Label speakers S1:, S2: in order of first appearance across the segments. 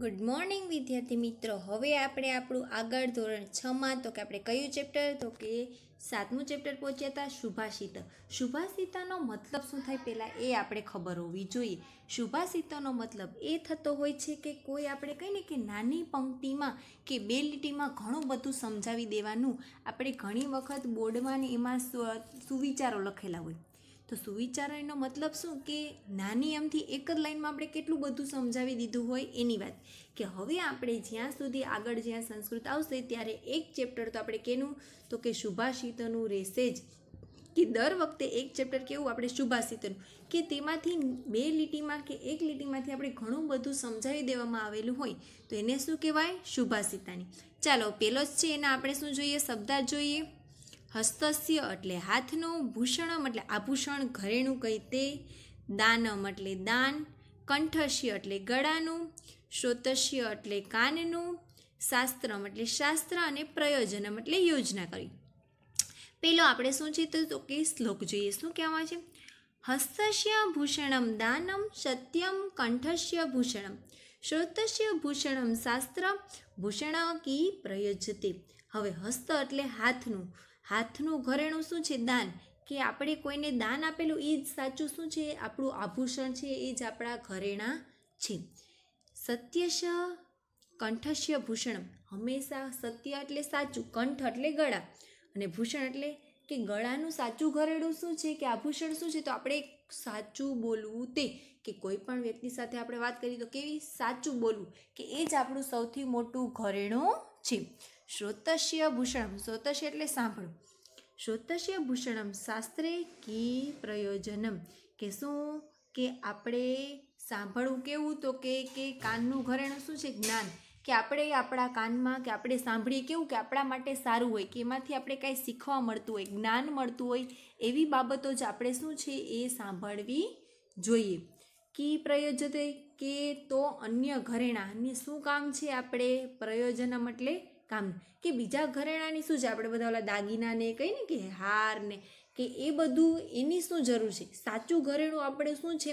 S1: good morning વિદ્યાર્થી મિત્રો હવે આપણે આપણું આગળ ધોરણ છમાં તો કે આપણે કયું ચેપ્ટર તો કે સાતમું ચેપ્ટર પહોંચ્યા હતા શુભાશિત શુભાશિતાનો મતલબ શું થાય પહેલાં એ આપણે ખબર હોવી જોઈએ શુભાશિતાનો મતલબ એ થતો હોય છે કે કોઈ આપણે કહીને કે નાની પંક્તિમાં કે બે લીટીમાં ઘણું બધું સમજાવી દેવાનું આપણે ઘણી વખત બોર્ડમાં ને એમાં સુવિચારો લખેલા હોય તો સુવિચારણીનો મતલબ શું કે નાની એમથી એક જ લાઈનમાં આપણે કેટલું બધું સમજાવી દીધું હોય એની વાત કે હવે આપણે જ્યાં સુધી આગળ જ્યાં સંસ્કૃત આવશે ત્યારે એક ચેપ્ટર તો આપણે કેનું તો કે શુભાષિતનું રહેશે જ કે દર વખતે એક ચેપ્ટર કેવું આપણે શુભાષિતનું કે તેમાંથી બે લીટીમાં કે એક લીટીમાંથી આપણે ઘણું બધું સમજાવી દેવામાં આવેલું હોય તો એને શું કહેવાય શુભાષિતાની ચાલો પહેલો જ છે એના આપણે શું જોઈએ શબ્દાર્થ જોઈએ હસ્તસ્ય એટલે હાથનું ભૂષણમ એટલે આભૂષણ ઘરેણું કહી તે દાનમ એટલે દાન કંઠસ્ય એટલે ગળાનું શ્રોતસ્ય એટલે કાનનું શાસ્ત્રમ એટલે શાસ્ત્ર અને પ્રયોજનમ એટલે યોજના કરી પેલો આપણે શું છે તો કે શ્લોક જોઈએ શું કહેવામાં છે હસ્તસ્ય ભૂષણમ દાનમ સત્યમ કંઠસ્ય ભૂષણમ શ્રોતસ્ય ભૂષણમ શાસ્ત્ર ભૂષણ કી પ્રયોજતે હવે હસ્ત એટલે હાથનું હાથનું ઘરેણું શું છે દાન કે આપણે કોઈને દાન આપેલું એ જ સાચું શું છે આપણું આભૂષણ છે એ જ આપણા ઘરેણા છે સત્યશ કંઠસ્ય ભૂષણ હંમેશા સત્ય એટલે સાચું કંઠ એટલે ગળા અને ભૂષણ એટલે કે ગળાનું સાચું ઘરેણું શું છે કે આભૂષણ શું છે તો આપણે સાચું બોલવું તે કે કોઈ પણ વ્યક્તિ સાથે આપણે વાત કરીએ તો કેવી સાચું બોલવું કે એ જ આપણું સૌથી મોટું ઘરેણું છે શ્રોતસ્ય ભૂષણમ શ્રોતસ્ય એટલે સાંભળો શ્રોતસ્ય ભૂષણમ શાસ્ત્રે કી પ્રયોજનમ કે શું કે આપણે સાંભળવું કેવું તો કે કે કાનનું ઘરેણું શું છે જ્ઞાન કે આપણે આપણા કાનમાં કે આપણે સાંભળીએ કેવું કે આપણા માટે સારું હોય કે એમાંથી આપણે કાંઈ શીખવા મળતું હોય જ્ઞાન મળતું હોય એવી બાબતો જ આપણે શું છે એ સાંભળવી જોઈએ કી પ્રયોજતે કે તો અન્ય ઘરેણા અન્ય શું કામ છે આપણે પ્રયોજનમ એટલે કામ કે બીજા ઘરેણાની શું છે આપણે બધા ઓલા દાગીનાને કહીને કે હારને કે એ બધું એની શું જરૂર છે સાચું ઘરેણું આપણે શું છે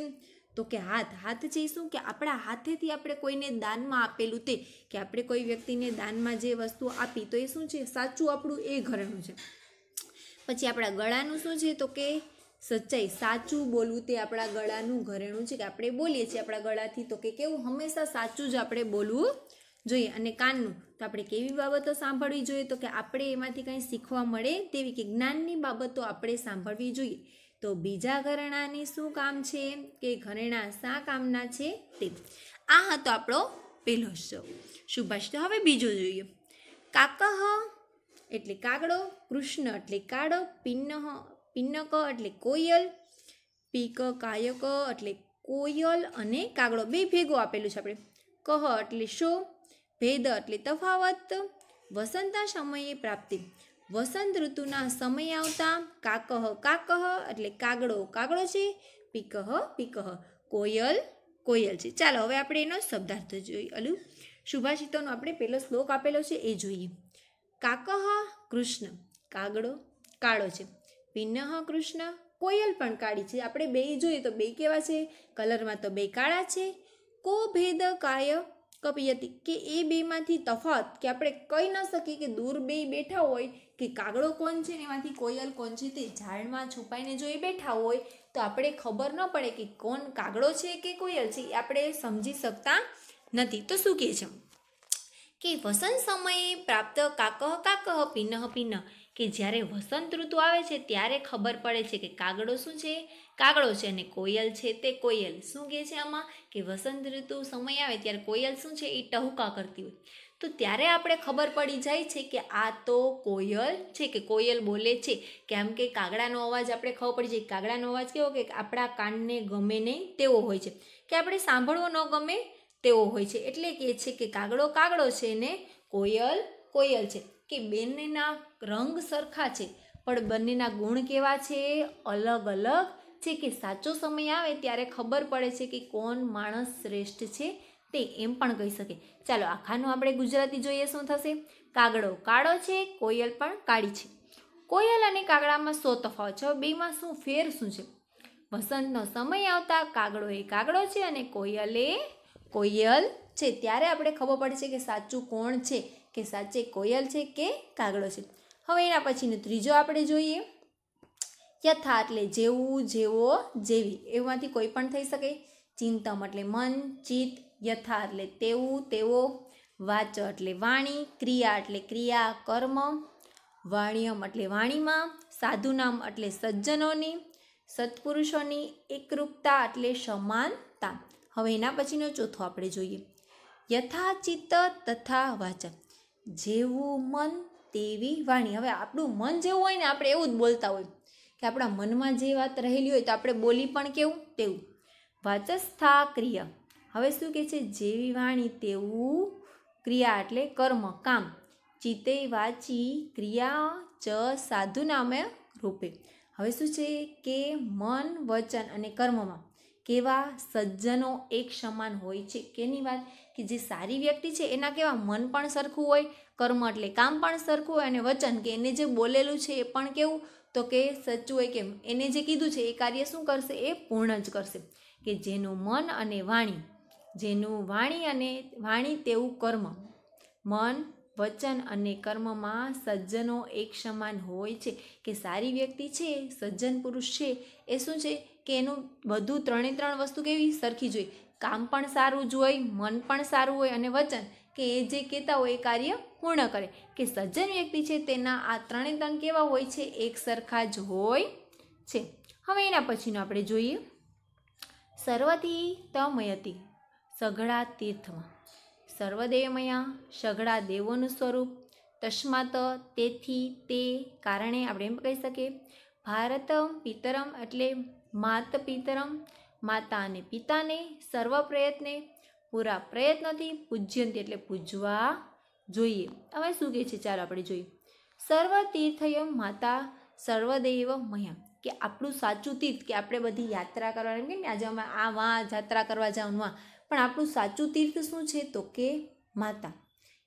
S1: તો કે હાથ હાથ છે શું કે આપણા હાથેથી આપણે કોઈને દાનમાં આપેલું તે કે આપણે કોઈ વ્યક્તિને દાનમાં જે વસ્તુ આપી તો એ શું છે સાચું આપણું એ ઘરેણું છે પછી આપણા ગળાનું શું છે તો કે સચ્ચાઈ સાચું બોલવું તે આપણા ગળાનું ઘરેણું છે કે આપણે બોલીએ છીએ આપણા ગળાથી તો કે કેવું હંમેશા સાચું જ આપણે બોલવું જોઈએ અને કાનનું તો આપણે કેવી બાબતો સાંભળવી જોઈએ તો કે આપણે એમાંથી કંઈ શીખવા મળે તેવી કે જ્ઞાનની બાબતો આપણે સાંભળવી જોઈએ તો બીજા ઘરેણાની શું કામ છે કે ઘરેણા શા કામના છે તે આ હતો આપણો પહેલો શો સુભાષ તો હવે બીજો જોઈએ કાકહ એટલે કાગડો કૃષ્ણ એટલે કાળો પિન્નહ પિન્નક એટલે કોયલ પીક કાયક એટલે કોયલ અને કાગડો બે ભેગો આપેલું છે આપણે કહ એટલે શો ભેદ એટલે તફાવત વસંતા સમયે પ્રાપ્તિ વસંત ઋતુના સમય આવતા કાકહ કાકહ એટલે કાગડો કાગડો છે પીકહ પીકહ કોયલ કોયલ છે ચાલો હવે આપણે એનો શબ્દાર્થ જોઈએ અલુ શુભાષિતોનો આપણે પહેલો શ્લોક આપેલો છે એ જોઈએ કાકહ કૃષ્ણ કાગડો કાળો છે ભિન્ન કૃષ્ણ કોયલ પણ કાળી છે આપણે બે જોઈએ તો બે કેવા છે કલરમાં તો બે કાળા છે કો ભેદ કાય કપી હતી કે એ બેમાંથી તફાત કે આપણે કહી ન શકીએ કે દૂર બે બેઠા હોય કે કાગડો કોણ છે ને એમાંથી કોયલ કોણ છે તે ઝાડમાં છુપાઈને જો એ બેઠા હોય તો આપણે ખબર ન પડે કે કોણ કાગડો છે કે કોયલ છે એ આપણે સમજી શકતા નથી તો શું કહે છે કે વસંત સમયે પ્રાપ્ત કાકહ કાકહ પિનહ પિનહ કે જ્યારે વસંત ઋતુ આવે છે ત્યારે ખબર પડે છે કે કાગડો શું છે કાગડો છે અને કોયલ છે તે કોયલ શું કહે છે આમાં કે વસંત ઋતુ સમય આવે ત્યારે કોયલ શું છે એ ટહુકા કરતી હોય તો ત્યારે આપણે ખબર પડી જાય છે કે આ તો કોયલ છે કે કોયલ બોલે છે કેમ કે કાગડાનો અવાજ આપણે ખબર પડી જાય કાગડાનો અવાજ કેવો કે આપણા કાનને ગમે નહીં તેવો હોય છે કે આપણે સાંભળવો ન ગમે તેવો હોય છે એટલે કહે છે કે કાગડો કાગડો છે ને કોયલ કોયલ છે કે બેનના રંગ સરખા છે પણ બંનેના ગુણ કેવા છે અલગ અલગ છે કે સાચો સમય આવે ત્યારે ખબર પડે છે કે કોણ માણસ શ્રેષ્ઠ છે તે એમ પણ કહી શકે ચાલો આખાનું આપણે ગુજરાતી જોઈએ શું થશે કાગડો કાળો છે કોયલ પણ કાળી છે કોયલ અને કાગડામાં સો તફાવત છે બેમાં શું ફેર શું છે વસંતનો સમય આવતા કાગડો એ કાગડો છે અને કોયલ એ કોયલ છે ત્યારે આપણે ખબર પડે છે કે સાચું કોણ છે કે સાચે કોયલ છે કે કાગડો છે હવે એના પછીનો ત્રીજો આપણે જોઈએ યથા એટલે જેવું જેવો જેવી એમાંથી કોઈ પણ થઈ શકે ચિંતમ એટલે મન ચિત્ત યથા એટલે તેવું તેવો વાચ એટલે વાણી ક્રિયા એટલે ક્રિયા કર્મ વાણિયમ એટલે વાણીમાં સાધુનામ એટલે સજ્જનોની સત્પુરુષોની એકરૂપતા એટલે સમાનતા હવે એના પછીનો ચોથો આપણે જોઈએ યથા ચિત્ત તથા વાચન જેવું મન તેવી વાણી હવે આપણું મન જેવું હોય ને આપણે એવું જ બોલતા હોય કે આપણા મનમાં જે વાત રહેલી હોય તો આપણે બોલી પણ કેવું તેવું વાચસ્થા ક્રિયા હવે શું કહે છે જેવી વાણી તેવું ક્રિયા એટલે કર્મ કામ ચિતે વાંચી ક્રિયા ચ સાધુ નામે રૂપે હવે શું છે કે મન વચન અને કર્મમાં કેવા સજ્જનો એક સમાન હોય છે કેની વાત કે જે સારી વ્યક્તિ છે એના કેવા મન પણ સરખું હોય કર્મ એટલે કામ પણ સરખું હોય અને વચન કે એને જે બોલેલું છે એ પણ કેવું તો કે સચું હોય કેમ એને જે કીધું છે એ કાર્ય શું કરશે એ પૂર્ણ જ કરશે કે જેનું મન અને વાણી જેનું વાણી અને વાણી તેવું કર્મ મન વચન અને કર્મમાં સજ્જનો એક સમાન હોય છે કે સારી વ્યક્તિ છે સજ્જન પુરુષ છે એ શું છે કે એનું બધું ત્રણે ત્રણ વસ્તુ કેવી સરખી જોઈએ કામ પણ સારું જ મન પણ સારું હોય અને વચન કે એ જે કહેતા હોય એ કાર્ય પૂર્ણ કરે કે સજ્જન વ્યક્તિ છે તેના આ ત્રણે ત્રણ કેવા હોય છે એક સરખા જ હોય છે હવે એના પછીનું આપણે જોઈએ સર્વથી તમયતી સઘળા તીર્થમાં સર્વદેવમયા સઘળા દેવોનું સ્વરૂપ તસ્માત તેથી તે કારણે આપણે એમ કહી શકીએ ભારતમ પિતરમ એટલે માત પિતરમ માતા અને પિતાને સર્વ પ્રયત્ને પૂરા પ્રયત્નથી પૂજ્યંતી એટલે પૂજવા જોઈએ હવે શું કહે છે ચાલો આપણે જોઈએ સર્વ તીર્થય માતા સર્વદૈવ મહ્યા કે આપણું સાચું તીર્થ કે આપણે બધી યાત્રા કરવાની કે આજે અમે આ વાં યાત્રા કરવા જાઉં વાં પણ આપણું સાચું તીર્થ શું છે તો કે માતા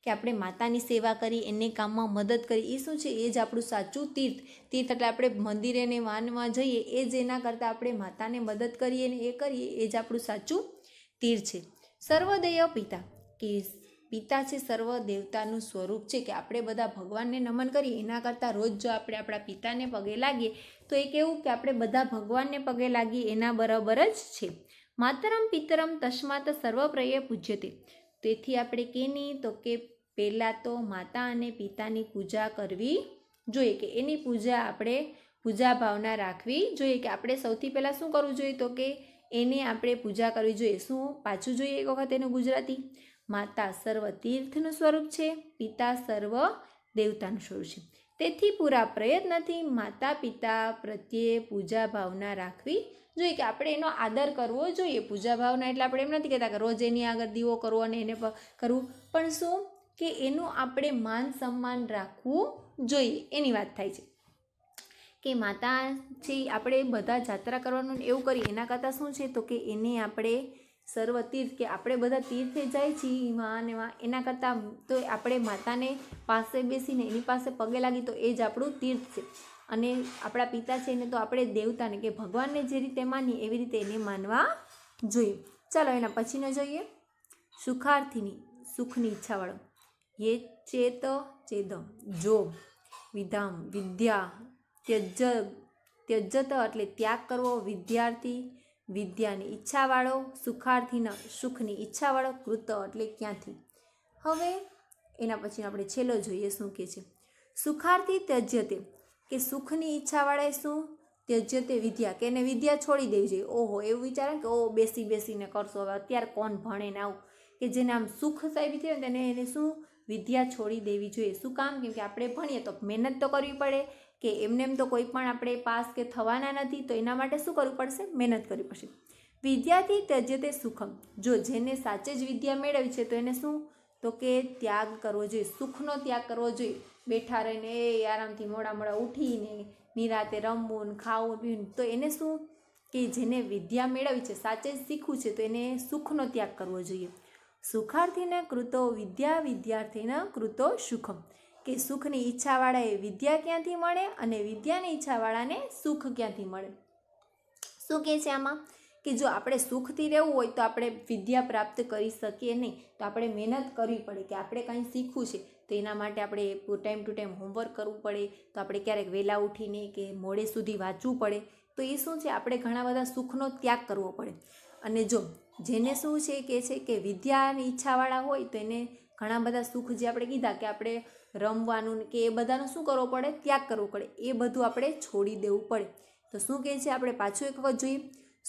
S1: કે આપણે માતાની સેવા કરી એને કામમાં મદદ કરી એ શું છે એ જ આપણું સાચું તીર્થ તીર્થ એટલે આપણે મંદિરે ને વાનમાં જઈએ એ જ એના કરતાં આપણે માતાને મદદ કરીએ ને એ કરીએ એ જ આપણું સાચું તીર્થ છે સર્વદય પિતા કે પિતા છે સર્વ દેવતાનું સ્વરૂપ છે કે આપણે બધા ભગવાનને નમન કરીએ એના કરતાં રોજ જો આપણે આપણા પિતાને પગે લાગીએ તો એ કેવું કે આપણે બધા ભગવાનને પગે લાગીએ એના બરાબર જ છે માતરમ પિતરમ તસ્માત સર્વપ્રયે પૂજ્યતે તેથી આપણે નહીં તો કે પહેલાં તો માતા અને પિતાની પૂજા કરવી જોઈએ કે એની પૂજા આપણે પૂજા ભાવના રાખવી જોઈએ કે આપણે સૌથી પહેલાં શું કરવું જોઈએ તો કે એને આપણે પૂજા કરવી જોઈએ શું પાછું જોઈએ એક વખત એનું ગુજરાતી માતા સર્વ તીર્થનું સ્વરૂપ છે પિતા સર્વ દેવતાનું સ્વરૂપ છે તેથી પૂરા પ્રયત્નથી માતા પિતા પ્રત્યે પૂજા ભાવના રાખવી જોઈએ કે આપણે એનો આદર કરવો જોઈએ પૂજા ભાવના એટલે આપણે એમ નથી કહેતા કે રોજ એની આગળ દીવો કરવો અને એને કરવું પણ શું કે એનું આપણે માન સન્માન રાખવું જોઈએ એની વાત થાય છે કે માતા છે આપણે બધા જાત્રા કરવાનું એવું કરીએ એના કરતાં શું છે તો કે એને આપણે સર્વ તીર્થ કે આપણે બધા તીર્થે જાય છીએ માં ને માં એના કરતાં તો આપણે માતાને પાસે બેસીને એની પાસે પગે લાગી તો એ જ આપણું તીર્થ છે અને આપણા પિતા છે એને તો આપણે દેવતાને કે ભગવાનને જે રીતે માનીએ એવી રીતે એને માનવા જોઈએ ચાલો એના પછીને જોઈએ સુખાર્થીની સુખની ઈચ્છાવાળો યેચેત ચેદમ જો વિધામ વિદ્યા ત્યજ ત્યજત એટલે ત્યાગ કરવો વિદ્યાર્થી વિદ્યાની ઈચ્છાવાળો સુખાર્થીના સુખની ઈચ્છાવાળો કૃત એટલે ક્યાંથી હવે એના પછી આપણે છેલ્લો જોઈએ શું કે છે સુખાર્થી ત્યજ્યતે કે સુખની ઈચ્છાવાળાએ શું ત્યજ્યતે વિદ્યા કે એને વિદ્યા છોડી દેવી જોઈએ ઓહો એવું વિચારે કે ઓ બેસી બેસીને કરશો હવે અત્યારે કોણ ભણે ને આવું કે જેને આમ સુખ સાહેબી થયું તેને એને શું વિદ્યા છોડી દેવી જોઈએ શું કામ કેમકે આપણે ભણીએ તો મહેનત તો કરવી પડે કે એમને એમ તો કોઈ પણ આપણે પાસ કે થવાના નથી તો એના માટે શું કરવું પડશે મહેનત કરવી પડશે વિદ્યાથી ત્યજ્ય તે સુખમ જો જેને સાચે જ વિદ્યા મેળવી છે તો એને શું તો કે ત્યાગ કરવો જોઈએ સુખનો ત્યાગ કરવો જોઈએ બેઠા રહીને એ આરામથી મોડા મોડા ઉઠીને નિરાતે રમવું ખાવું પીવું તો એને શું કે જેને વિદ્યા મેળવી છે સાચે જ શીખવું છે તો એને સુખનો ત્યાગ કરવો જોઈએ સુખાર્થીના કૃતો વિદ્યા વિદ્યાર્થીના કૃતો સુખમ કે સુખની ઈચ્છાવાળાએ વિદ્યા ક્યાંથી મળે અને વિદ્યાની ઈચ્છાવાળાને સુખ ક્યાંથી મળે શું કહે છે આમાં કે જો આપણે સુખથી રહેવું હોય તો આપણે વિદ્યા પ્રાપ્ત કરી શકીએ નહીં તો આપણે મહેનત કરવી પડે કે આપણે કંઈ શીખવું છે તો એના માટે આપણે ટાઈમ ટુ ટાઈમ હોમવર્ક કરવું પડે તો આપણે ક્યારેક વહેલા ઉઠીને કે મોડે સુધી વાંચવું પડે તો એ શું છે આપણે ઘણા બધા સુખનો ત્યાગ કરવો પડે અને જો જેને શું છે કે છે કે વિદ્યાની ઈચ્છાવાળા હોય તો એને ઘણા બધા સુખ જે આપણે કીધા કે આપણે રમવાનું કે એ બધાનું શું કરવું પડે ત્યાગ કરવો પડે એ બધું આપણે છોડી દેવું પડે તો શું કહે છે આપણે પાછું એક વખત જોઈએ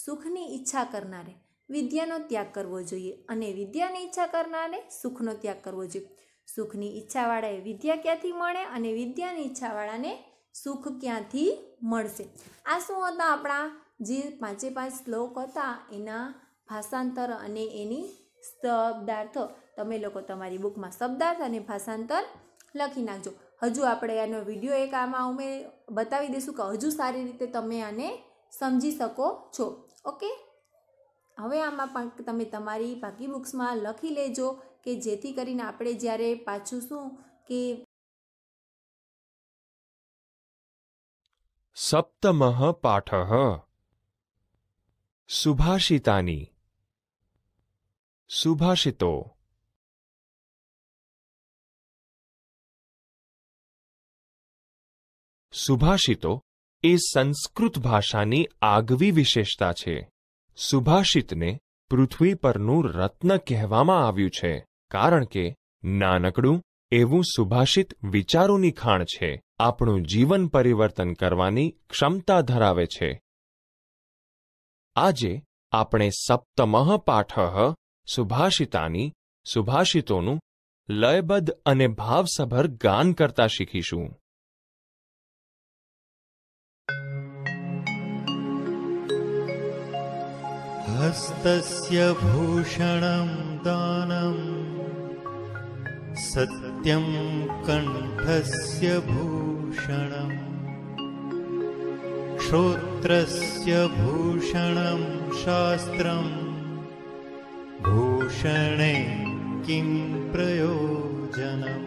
S1: સુખની ઈચ્છા કરનારે વિદ્યાનો ત્યાગ કરવો જોઈએ અને વિદ્યાની ઈચ્છા કરનારે સુખનો ત્યાગ કરવો જોઈએ સુખની ઈચ્છાવાળાએ વિદ્યા ક્યાંથી મળે અને વિદ્યાની ઈચ્છાવાળાને સુખ ક્યાંથી મળશે આ શું હતા આપણા જે પાંચે પાંચ શ્લોક હતા એના ભાષાંતર અને એની શબ્દાર્થ તમે લોકો તમારી બુકમાં શબ્દાર્થ અને ભાષાંતર લખી નાખજો હજુ આપણે આનો વિડીયો એક આમાં અમે બતાવી દઈશું કે હજુ સારી રીતે તમે આને સમજી શકો છો ઓકે હવે આમાં પણ તમે તમારી બાકી બુક્સમાં લખી લેજો કે જેથી કરીને આપણે જ્યારે પાછું શું કે
S2: સપ્તમ પાઠ સુભાષિતાની સુભાષિતો સુભાષિતો એ સંસ્કૃત ભાષાની આગવી વિશેષતા છે સુભાષિતને પૃથ્વી પરનું રત્ન કહેવામાં આવ્યું છે કારણ કે નાનકડું એવું સુભાષિત વિચારોની ખાણ છે આપણું જીવન પરિવર્તન કરવાની ક્ષમતા ધરાવે છે આજે આપણે સપ્તમઃ પાઠ સુભાષિતાની સુભાષિતોનું લયબદ્ધ અને ભાવસભર ગાન કરતા શીખીશું
S3: હસ્તસ્ય ભૂષણમ દાનમ સત્યમ કંઠસ્ય ભૂષણમ શ્રોત્રસ્ય ભૂષણમ શાસ્ત્રમ क्षणे किं प्रयोजनम्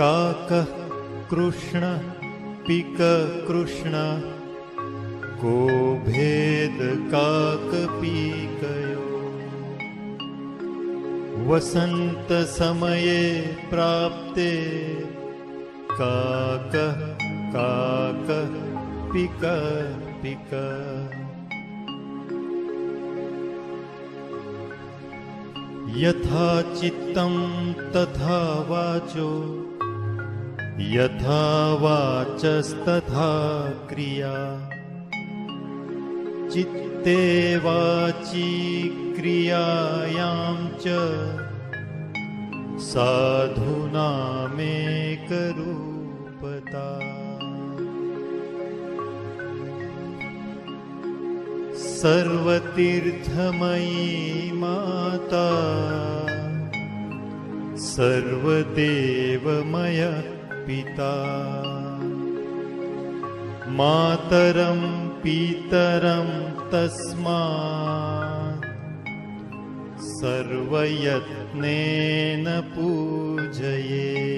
S3: काकः कृष्ण पिककृष्ण को भेदकाकपीकयो वसन्तसमये प्राप्ते काकः काकः पिक यथा चित्तं तथा वाचो यथा वाचस्तथा क्रिया चित्ते वाचिक्रियायां च साधुनामेकरूपता सर्वतीर्थमयी माता सर्वदेवमय पिता मातरं पीतरं तस्मात् सर्वयत्नेन पूजये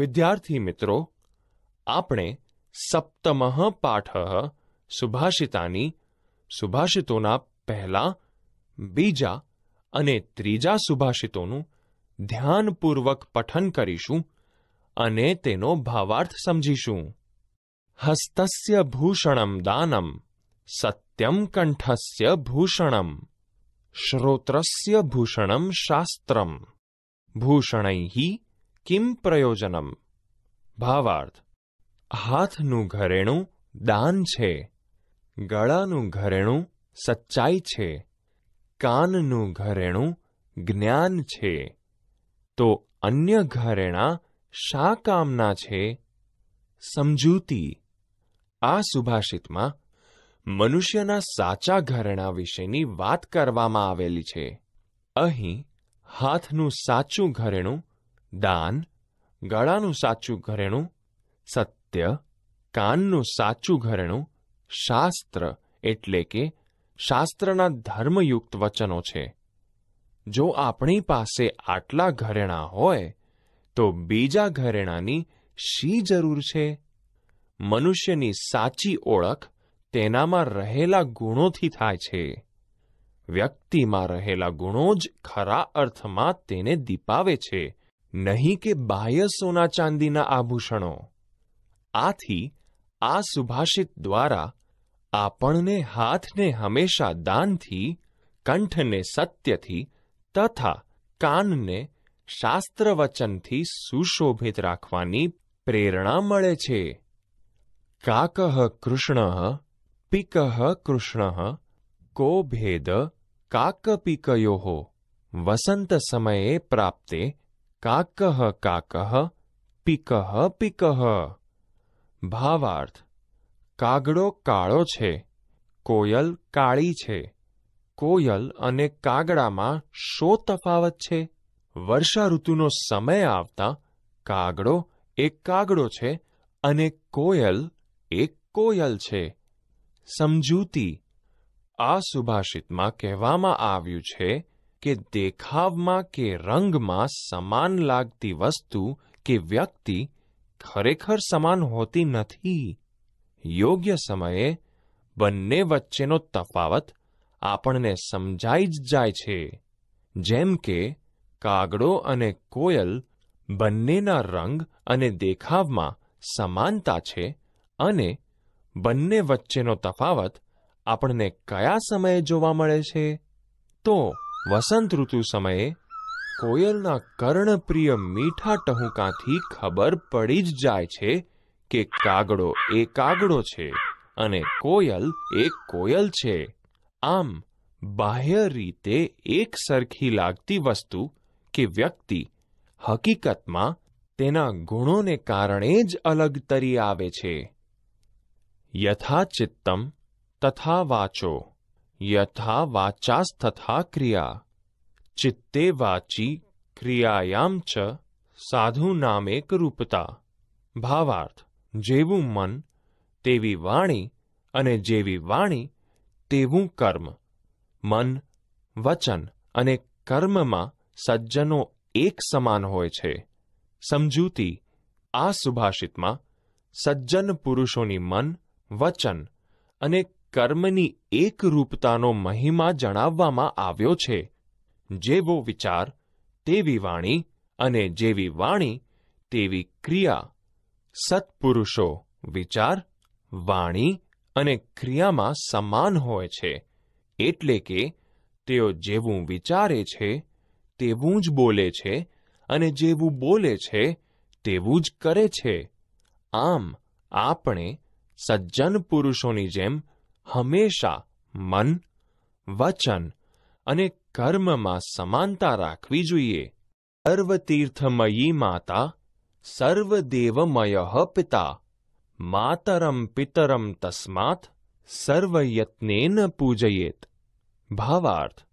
S2: વિદ્યાર્થી મિત્રો આપણે સપ્તમઃ પાઠ સુભાષિતાની સુભાષિતોના પહેલા બીજા અને ત્રીજા સુભાષિતોનું ધ્યાનપૂર્વક પઠન કરીશું અને તેનો ભાવાર્થ સમજીશું હસ્તસ્ય ભૂષણમ દાનમ સત્યમ કંઠસ્ય ભૂષણમ શ્રોત્રસ્ય ભૂષણમ શાસ્ત્રમ ભૂષણૈ કિમ પ્રયોજનમ ભાવાર્થ હાથનું ઘરેણું દાન છે ગળાનું ઘરેણું સચ્ચાઈ છે કાનનું ઘરેણું જ્ઞાન છે તો અન્ય ઘરેણા શા કામના છે સમજૂતી આ સુભાષિતમાં મનુષ્યના સાચા ઘરેણા વિશેની વાત કરવામાં આવેલી છે અહીં હાથનું સાચું ઘરેણું દાન ગળાનું સાચું ઘરેણું સત્ય કાનનું સાચું ઘરેણું શાસ્ત્ર એટલે કે શાસ્ત્રના ધર્મયુક્ત વચનો છે જો આપણી પાસે આટલા ઘરેણા હોય તો બીજા ઘરેણાની શી જરૂર છે મનુષ્યની સાચી ઓળખ તેનામાં રહેલા ગુણોથી થાય છે વ્યક્તિમાં રહેલા ગુણો જ ખરા અર્થમાં તેને દીપાવે છે नहीं के बाह्य सोना चांदी आभूषणों आथी आ सुभाषित द्वारा आपने हाथ ने हमेशा दान थी कंठ ने सत्य थी तथा कान ने शास्त्र वचन थी सुशोभित राखवा प्रेरणा मे का कृष्ण पिकह कृष्ण को भेद काक पिकयो हो वसंत समय प्राप्ते કાકહ કાકહ પિકહ પિકહ ભાવાર્થ કાગડો કાળો છે કોયલ કાળી છે કોયલ અને કાગડામાં શો તફાવત છે વર્ષા ઋતુનો સમય આવતા કાગડો એક કાગડો છે અને કોયલ એક કોયલ છે સમજૂતી આ સુભાષિતમાં કહેવામાં આવ્યું છે કે દેખાવમાં કે રંગમાં સમાન લાગતી વસ્તુ કે વ્યક્તિ ખરેખર સમાન હોતી નથી યોગ્ય સમયે બંને વચ્ચેનો તફાવત આપણને સમજાઈ જ જાય છે જેમ કે કાગડો અને કોયલ બંનેના રંગ અને દેખાવમાં સમાનતા છે અને બંને વચ્ચેનો તફાવત આપણને કયા સમયે જોવા મળે છે તો વસંત ઋતુ સમયે કોયલના કર્ણપ્રિય મીઠા ટહુકાથી ખબર પડી જ જાય છે કે કાગડો એ કાગડો છે અને કોયલ એ કોયલ છે આમ બાહ્ય રીતે એક સરખી લાગતી વસ્તુ કે વ્યક્તિ હકીકતમાં તેના ગુણોને કારણે જ અલગ તરી આવે છે યથાચિત્તમ તથા વાચો યથા વાચાસ્તથા ક્રિયા ચિત્તે વાચી ક્રિયાયામ ચ સાધુનામેક રૂપતા ભાવાર્થ જેવું મન તેવી વાણી અને જેવી વાણી તેવું કર્મ મન વચન અને કર્મમાં સજ્જનો એક સમાન હોય છે સમજૂતી આ સુભાષિતમાં સજ્જન પુરુષોની મન વચન અને કર્મની એકરૂપતાનો મહિમા જણાવવામાં આવ્યો છે જેવો વિચાર તેવી વાણી અને જેવી વાણી તેવી ક્રિયા સત્પુરુષો વિચાર વાણી અને ક્રિયામાં સમાન હોય છે એટલે કે તેઓ જેવું વિચારે છે તેવું જ બોલે છે અને જેવું બોલે છે તેવું જ કરે છે આમ આપણે સજ્જન પુરુષોની જેમ હંમેશા મન વચન અને કર્મમાં સમાનતા રાખવી જોઈએ સર્વતીર્થમયી માતા સર્વદેવમય પિતા માતરમ પિતરમ તસ્માત સર્વયત્નેન પૂજયેત ભાવાર્થ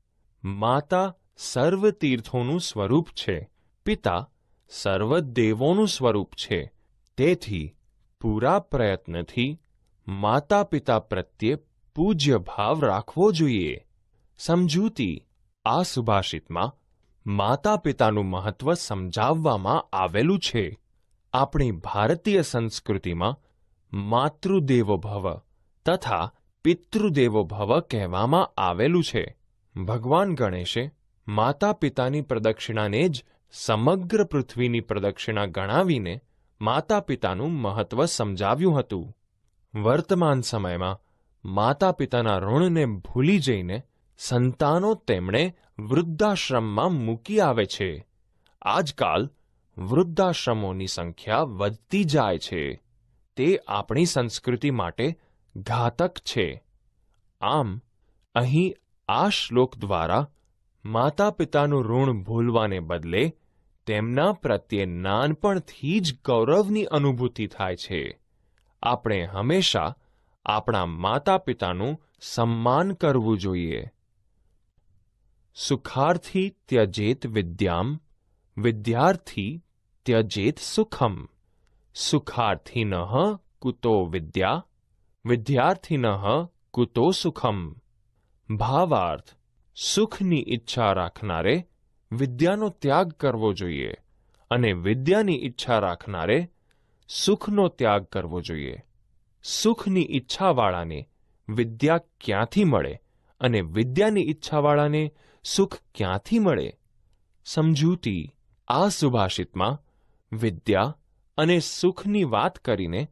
S2: માતા સર્વતીર્થોનું સ્વરૂપ છે પિતા સર્વદેવોનું સ્વરૂપ છે તેથી પૂરા પ્રયત્નથી માતા પિતા પ્રત્યે પૂજ્ય ભાવ રાખવો જોઈએ સમજૂતી આ સુભાષિતમાં માતા પિતાનું મહત્વ સમજાવવામાં આવેલું છે આપણી ભારતીય સંસ્કૃતિમાં માતૃદેવો ભવ તથા પિતૃદેવો ભવ કહેવામાં આવેલું છે ભગવાન ગણેશે માતા પિતાની પ્રદક્ષિણાને જ સમગ્ર પૃથ્વીની પ્રદક્ષિણા ગણાવીને માતા પિતાનું મહત્વ સમજાવ્યું હતું વર્તમાન સમયમાં માતા પિતાના ઋણને ભૂલી જઈને સંતાનો તેમણે વૃદ્ધાશ્રમમાં મૂકી આવે છે આજકાલ વૃદ્ધાશ્રમોની સંખ્યા વધતી જાય છે તે આપણી સંસ્કૃતિ માટે ઘાતક છે આમ અહીં આ શ્લોક દ્વારા માતા પિતાનું ઋણ ભૂલવાને બદલે તેમના પ્રત્યે નાનપણથી જ ગૌરવની અનુભૂતિ થાય છે આપણે હંમેશા આપણા માતા પિતાનું સન્માન કરવું જોઈએ સુખાર્થી ત્યજેત વિદ્યામ વિદ્યાર્થી ત્યજેત સુખમ સુખાર્થિન કુતો વિદ્યા વિદ્યાર્થી વિદ્યાર્થિન કુતો સુખમ ભાવાર્થ સુખની ઈચ્છા રાખનારે વિદ્યાનો ત્યાગ કરવો જોઈએ અને વિદ્યાની ઈચ્છા રાખનારે સુખનો ત્યાગ કરવો જોઈએ સુખની ઈચ્છાવાળાને વિદ્યા ક્યાંથી મળે અને વિદ્યાની ઈચ્છાવાળાને સુખ ક્યાંથી મળે સમજૂતી આ સુભાષિતમાં વિદ્યા અને સુખની વાત કરીને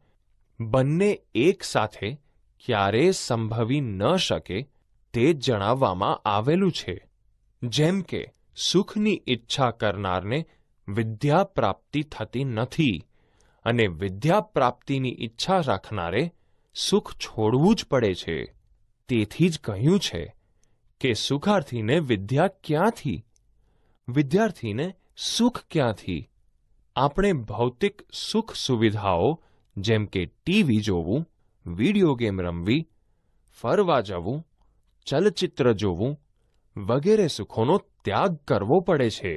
S2: બંને એક સાથે ક્યારે સંભવી ન શકે તે જણાવવામાં આવેલું છે જેમ કે સુખની ઈચ્છા કરનારને વિદ્યા પ્રાપ્તિ થતી નથી અને વિદ્યા પ્રાપ્તિની ઈચ્છા રાખનારે સુખ છોડવું જ પડે છે તેથી જ કહ્યું છે કે સુખાર્થીને વિદ્યા ક્યાંથી વિદ્યાર્થીને સુખ ક્યાંથી આપણે ભૌતિક સુખ સુવિધાઓ જેમ કે ટીવી જોવું વિડીયો ગેમ રમવી ફરવા જવું ચલચિત્ર જોવું વગેરે સુખોનો ત્યાગ કરવો પડે છે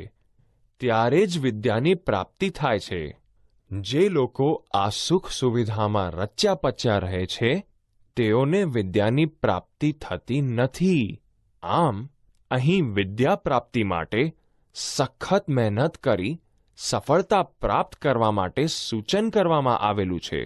S2: ત્યારે જ વિદ્યાની પ્રાપ્તિ થાય છે જે લોકો આ સુખ સુવિધામાં રચ્યા પચ્યા રહે છે તેઓને વિદ્યાની પ્રાપ્તિ થતી નથી આમ અહીં વિદ્યા પ્રાપ્તિ માટે સખત મહેનત કરી સફળતા પ્રાપ્ત કરવા માટે સૂચન કરવામાં આવેલું છે